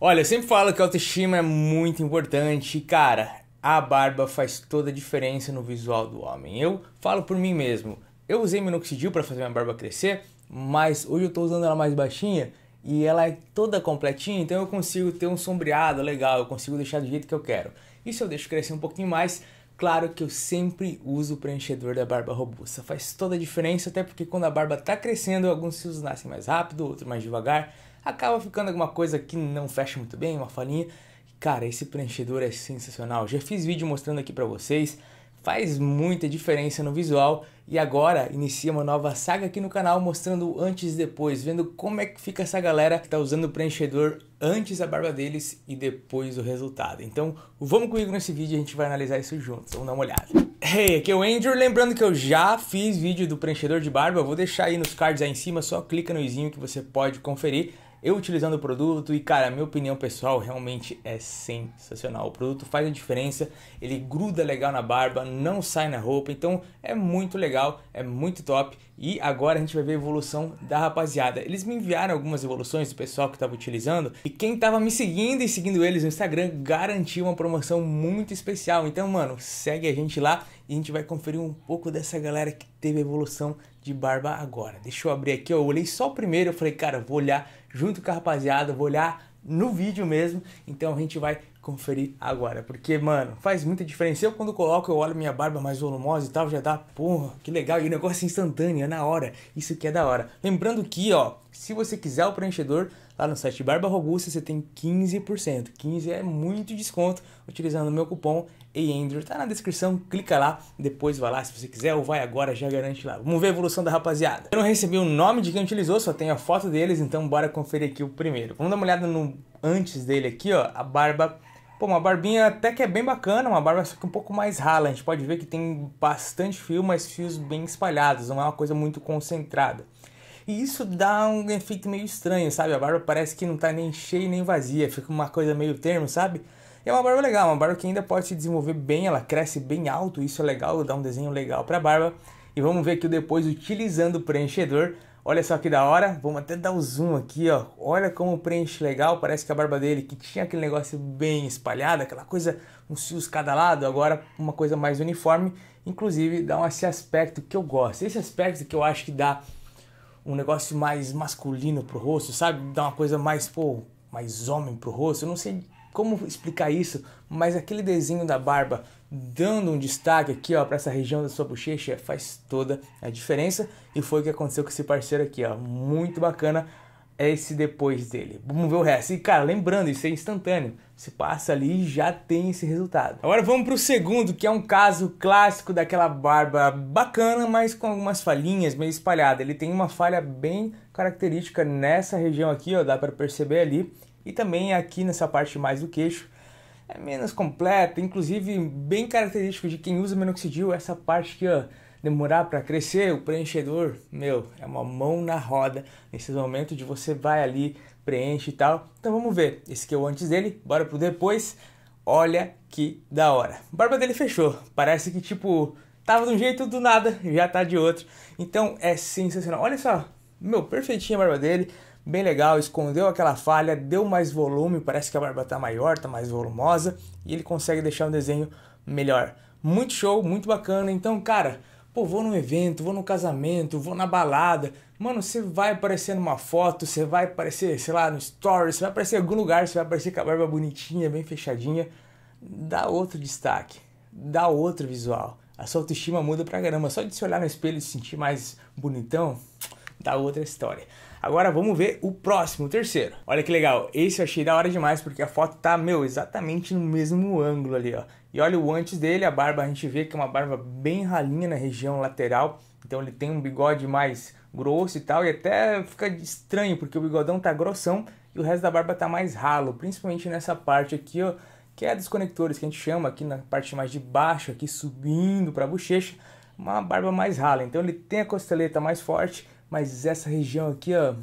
Olha, eu sempre falo que a autoestima é muito importante, cara. A barba faz toda a diferença no visual do homem. Eu falo por mim mesmo. Eu usei minoxidil para fazer minha barba crescer, mas hoje eu estou usando ela mais baixinha e ela é toda completinha, então eu consigo ter um sombreado legal, eu consigo deixar do jeito que eu quero. E se eu deixo crescer um pouquinho mais, claro que eu sempre uso o preenchedor da barba robusta. Faz toda a diferença, até porque quando a barba está crescendo, alguns fios nascem mais rápido, outros mais devagar acaba ficando alguma coisa que não fecha muito bem, uma falinha. Cara, esse preenchedor é sensacional. Já fiz vídeo mostrando aqui para vocês. Faz muita diferença no visual e agora inicia uma nova saga aqui no canal mostrando antes e depois, vendo como é que fica essa galera que está usando o preenchedor antes a barba deles e depois o resultado. Então vamos comigo nesse vídeo a gente vai analisar isso juntos, vamos dar uma olhada. Hey, aqui é o Andrew, lembrando que eu já fiz vídeo do preenchedor de barba, vou deixar aí nos cards aí em cima, só clica no izinho que você pode conferir eu utilizando o produto e, cara, minha opinião pessoal realmente é sensacional. O produto faz a diferença, ele gruda legal na barba, não sai na roupa, então é muito legal, é muito top. E agora a gente vai ver a evolução da rapaziada. Eles me enviaram algumas evoluções do pessoal que estava utilizando e quem estava me seguindo e seguindo eles no Instagram garantiu uma promoção muito especial. Então, mano, segue a gente lá e a gente vai conferir um pouco dessa galera que teve evolução de barba agora. Deixa eu abrir aqui, eu olhei só o primeiro, eu falei, cara, vou olhar junto com a rapaziada, vou olhar no vídeo mesmo. Então a gente vai conferir agora. Porque, mano, faz muita diferença. Eu, quando coloco, eu olho minha barba mais volumosa e tal, já dá, porra, que legal. E o negócio é instantâneo, é na hora. Isso que é da hora. Lembrando que, ó, se você quiser o preenchedor, lá no site Barba Robusta você tem 15%. 15 é muito desconto utilizando o meu cupom EANDREW. Tá na descrição, clica lá, depois vai lá se você quiser ou vai agora, já garante lá. Vamos ver a evolução da rapaziada. Eu não recebi o nome de quem utilizou, só tem a foto deles, então bora conferir aqui o primeiro. Vamos dar uma olhada no antes dele aqui, ó, a barba Pô, uma barbinha até que é bem bacana, uma barba só que um pouco mais rala. A gente pode ver que tem bastante fio, mas fios bem espalhados, não é uma coisa muito concentrada. E isso dá um efeito meio estranho, sabe? A barba parece que não tá nem cheia nem vazia, fica uma coisa meio termo, sabe? E é uma barba legal, uma barba que ainda pode se desenvolver bem, ela cresce bem alto, isso é legal, dá um desenho legal pra barba. E vamos ver aqui depois utilizando o preenchedor Olha só que da hora, vamos até dar o um zoom aqui, ó. Olha como preenche legal, parece que a barba dele, que tinha aquele negócio bem espalhado, aquela coisa, uns fios cada lado, agora uma coisa mais uniforme. Inclusive, dá um, esse aspecto que eu gosto. Esse aspecto que eu acho que dá um negócio mais masculino pro rosto, sabe? Dá uma coisa mais, pô, mais homem pro rosto. Eu não sei como explicar isso, mas aquele desenho da barba dando um destaque aqui, ó, para essa região da sua bochecha faz toda a diferença e foi o que aconteceu com esse parceiro aqui, ó, muito bacana esse depois dele. Vamos ver o resto. E cara, lembrando, isso é instantâneo. Se passa ali e já tem esse resultado. Agora vamos para o segundo, que é um caso clássico daquela barba bacana, mas com algumas falhinhas meio espalhada. Ele tem uma falha bem característica nessa região aqui, ó, dá para perceber ali e também aqui nessa parte mais do queixo é menos completa, inclusive bem característico de quem usa minoxidil, essa parte que ó, demorar para crescer, o preenchedor, meu, é uma mão na roda nesses momentos de você vai ali, preenche e tal. Então vamos ver, esse que é o antes dele, bora pro depois. Olha que da hora. Barba dele fechou, parece que tipo tava de um jeito do nada, já tá de outro. Então é sensacional. Olha só, meu, perfeitinha a barba dele bem legal, escondeu aquela falha, deu mais volume, parece que a barba está maior, está mais volumosa e ele consegue deixar um desenho melhor. Muito show, muito bacana. Então, cara, pô, vou num evento, vou num casamento, vou na balada. Mano, você vai aparecer numa foto, você vai aparecer, sei lá, no stories, você vai aparecer em algum lugar, você vai aparecer com a barba bonitinha, bem fechadinha. Dá outro destaque, dá outro visual. A sua autoestima muda pra caramba. Só de se olhar no espelho e se sentir mais bonitão, dá outra história. Agora vamos ver o próximo, o terceiro. Olha que legal, esse eu achei da hora demais porque a foto tá, meu, exatamente no mesmo ângulo ali, ó. E olha o antes dele, a barba a gente vê que é uma barba bem ralinha na região lateral, então ele tem um bigode mais grosso e tal, e até fica estranho porque o bigodão tá grossão e o resto da barba tá mais ralo, principalmente nessa parte aqui, ó, que é dos conectores que a gente chama aqui na parte mais de baixo, aqui subindo para a bochecha, uma barba mais rala. Então ele tem a costeleta mais forte mas essa região aqui, ó,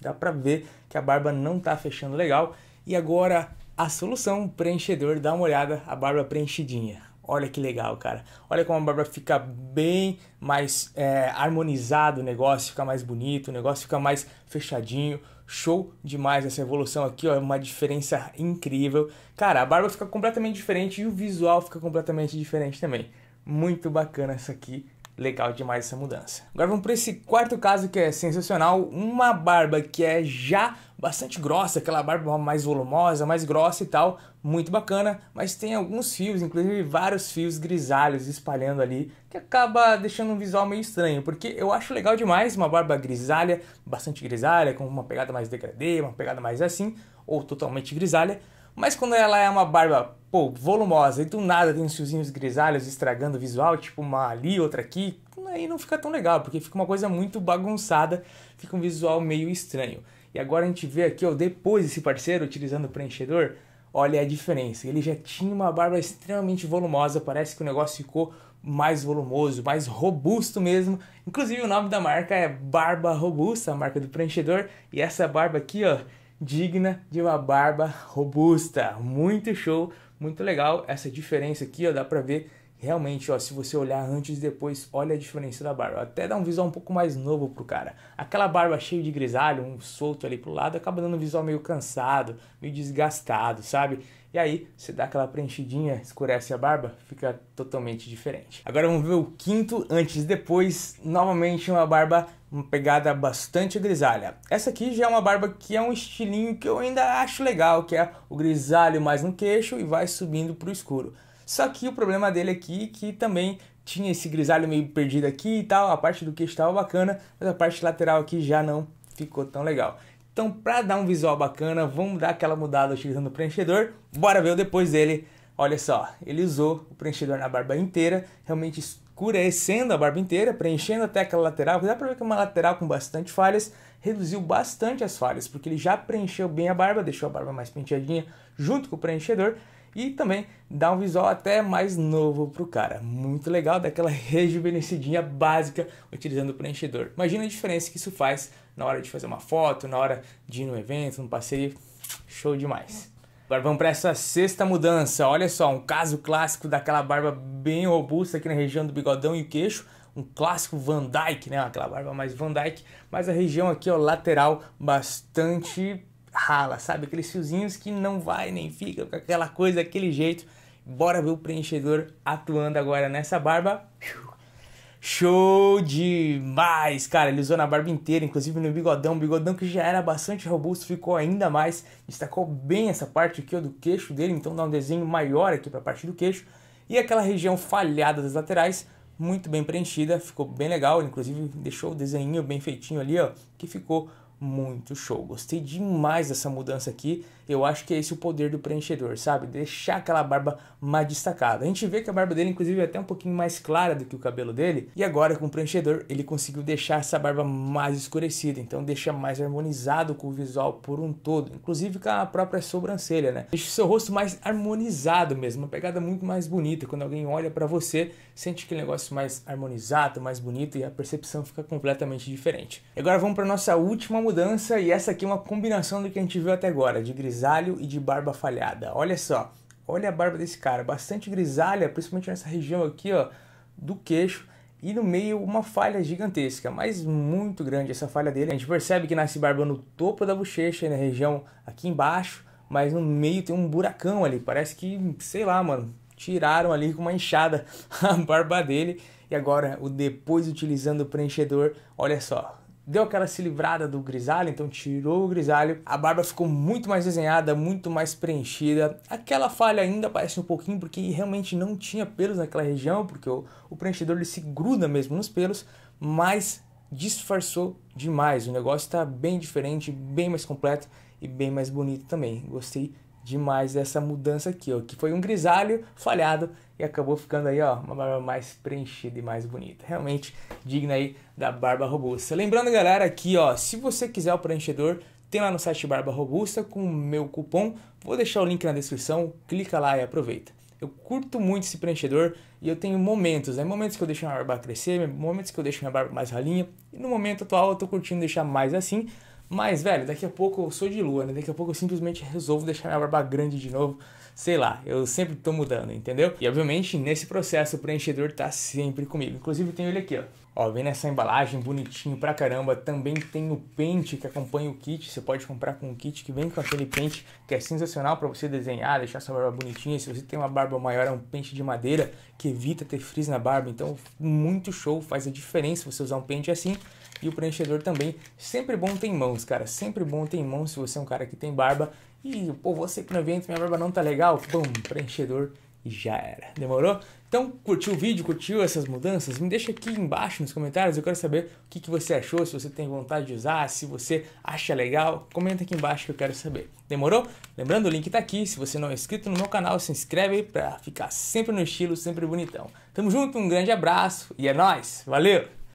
dá pra ver que a barba não tá fechando legal. E agora a solução, preenchedor, dá uma olhada, a barba preenchidinha. Olha que legal, cara. Olha como a barba fica bem mais é, harmonizado o negócio, fica mais bonito, o negócio fica mais fechadinho. Show demais essa evolução aqui, ó, é uma diferença incrível. Cara, a barba fica completamente diferente e o visual fica completamente diferente também. Muito bacana essa aqui. Legal demais essa mudança. Agora vamos para esse quarto caso que é sensacional, uma barba que é já bastante grossa, aquela barba mais volumosa, mais grossa e tal, muito bacana, mas tem alguns fios, inclusive vários fios grisalhos espalhando ali, que acaba deixando um visual meio estranho, porque eu acho legal demais uma barba grisalha, bastante grisalha, com uma pegada mais degradê, uma pegada mais assim, ou totalmente grisalha, mas quando ela é uma barba, pô, volumosa e do nada tem uns fiozinhos grisalhos estragando o visual, tipo uma ali, outra aqui, aí não fica tão legal, porque fica uma coisa muito bagunçada, fica um visual meio estranho. E agora a gente vê aqui, ó, depois desse parceiro utilizando o preenchedor, olha a diferença. Ele já tinha uma barba extremamente volumosa, parece que o negócio ficou mais volumoso, mais robusto mesmo. Inclusive o nome da marca é Barba Robusta, a marca do preenchedor, e essa barba aqui, ó, digna de uma barba robusta. Muito show, muito legal essa diferença aqui, ó, dá pra ver realmente, ó, se você olhar antes e depois, olha a diferença da barba. Até dá um visual um pouco mais novo pro cara. Aquela barba cheia de grisalho, um solto ali pro lado, acaba dando um visual meio cansado, meio desgastado, sabe? E aí, você dá aquela preenchidinha, escurece a barba, fica totalmente diferente. Agora vamos ver o quinto antes e depois. Novamente uma barba, uma pegada bastante grisalha. Essa aqui já é uma barba que é um estilinho que eu ainda acho legal, que é o grisalho mais no queixo e vai subindo para o escuro. Só que o problema dele aqui é que também tinha esse grisalho meio perdido aqui e tal, a parte do queixo estava bacana, mas a parte lateral aqui já não ficou tão legal. Então, para dar um visual bacana, vamos dar aquela mudada utilizando o preenchedor. Bora ver o depois dele. Olha só, ele usou o preenchedor na barba inteira, realmente escurecendo a barba inteira, preenchendo até aquela lateral. Dá para ver que é uma lateral com bastante falhas, reduziu bastante as falhas, porque ele já preencheu bem a barba, deixou a barba mais penteadinha junto com o preenchedor e também dá um visual até mais novo pro cara. Muito legal, daquela rejuvenescidinha básica utilizando o preenchedor. Imagina a diferença que isso faz na hora de fazer uma foto, na hora de ir no evento, no passeio. Show demais. Agora vamos para essa sexta mudança. Olha só, um caso clássico daquela barba bem robusta aqui na região do bigodão e o queixo. Um clássico Van Dyke, né? Aquela barba mais Van Dyke, mas a região aqui, ó, lateral, bastante rala, sabe? Aqueles fiozinhos que não vai nem fica, aquela coisa, aquele jeito. Bora ver o preenchedor atuando agora nessa barba. Show demais, cara. Ele usou na barba inteira, inclusive no bigodão. O bigodão que já era bastante robusto ficou ainda mais. Destacou bem essa parte aqui ó, do queixo dele, então dá um desenho maior aqui para a parte do queixo. E aquela região falhada das laterais, muito bem preenchida, ficou bem legal. Inclusive deixou o desenho bem feitinho ali, ó, que ficou muito show. Gostei demais dessa mudança aqui. Eu acho que é esse o poder do preenchedor, sabe? Deixar aquela barba mais destacada. A gente vê que a barba dele, inclusive, é até um pouquinho mais clara do que o cabelo dele. E agora, com o preenchedor, ele conseguiu deixar essa barba mais escurecida. Então, deixa mais harmonizado com o visual por um todo. Inclusive com a própria sobrancelha, né? Deixa o seu rosto mais harmonizado mesmo. Uma pegada muito mais bonita. Quando alguém olha para você, sente aquele negócio mais harmonizado, mais bonito. E a percepção fica completamente diferente. E agora, vamos para nossa última mudança mudança e essa aqui é uma combinação do que a gente viu até agora, de grisalho e de barba falhada. Olha só, olha a barba desse cara, bastante grisalha, principalmente nessa região aqui, ó, do queixo e no meio uma falha gigantesca, mas muito grande essa falha dele. A gente percebe que nasce barba no topo da bochecha e na região aqui embaixo, mas no meio tem um buracão ali, parece que, sei lá, mano, tiraram ali com uma enxada a barba dele. E agora, o depois utilizando o preenchedor, olha só, deu aquela se livrada do grisalho, então tirou o grisalho. A barba ficou muito mais desenhada, muito mais preenchida. Aquela falha ainda aparece um pouquinho porque realmente não tinha pelos naquela região, porque o, o preenchedor ele se gruda mesmo nos pelos, mas disfarçou demais. O negócio está bem diferente, bem mais completo e bem mais bonito também. Gostei demais essa mudança aqui, ó, que foi um grisalho falhado e acabou ficando aí, ó, uma barba mais preenchida e mais bonita. Realmente digna aí da barba robusta. Lembrando, galera, aqui, ó, se você quiser o preenchedor, tem lá no site Barba Robusta com o meu cupom. Vou deixar o link na descrição, clica lá e aproveita. Eu curto muito esse preenchedor e eu tenho momentos, né? Momentos que eu deixo minha barba crescer, momentos que eu deixo minha barba mais ralinha. E no momento atual eu tô curtindo deixar mais assim, mas, velho, daqui a pouco eu sou de lua, né? Daqui a pouco eu simplesmente resolvo deixar minha barba grande de novo. Sei lá, eu sempre tô mudando, entendeu? E obviamente nesse processo o preenchedor tá sempre comigo. Inclusive tem ele aqui, ó. Ó, vem nessa embalagem bonitinho pra caramba. Também tem o pente que acompanha o kit. Você pode comprar com o kit que vem com aquele pente que é sensacional para você desenhar, deixar sua barba bonitinha. Se você tem uma barba maior, é um pente de madeira que evita ter frizz na barba. Então, muito show, faz a diferença você usar um pente assim. E o preenchedor também, sempre bom ter em mãos, cara. Sempre bom ter em mãos se você é um cara que tem barba. E, pô, você que no evento, minha barba não tá legal. bum preenchedor e já era. Demorou? Então, curtiu o vídeo, curtiu essas mudanças? Me deixa aqui embaixo nos comentários, eu quero saber o que, que você achou, se você tem vontade de usar, se você acha legal, comenta aqui embaixo que eu quero saber. Demorou? Lembrando, o link tá aqui, se você não é inscrito no meu canal, se inscreve para ficar sempre no estilo, sempre bonitão. Tamo junto, um grande abraço e é nóis, valeu!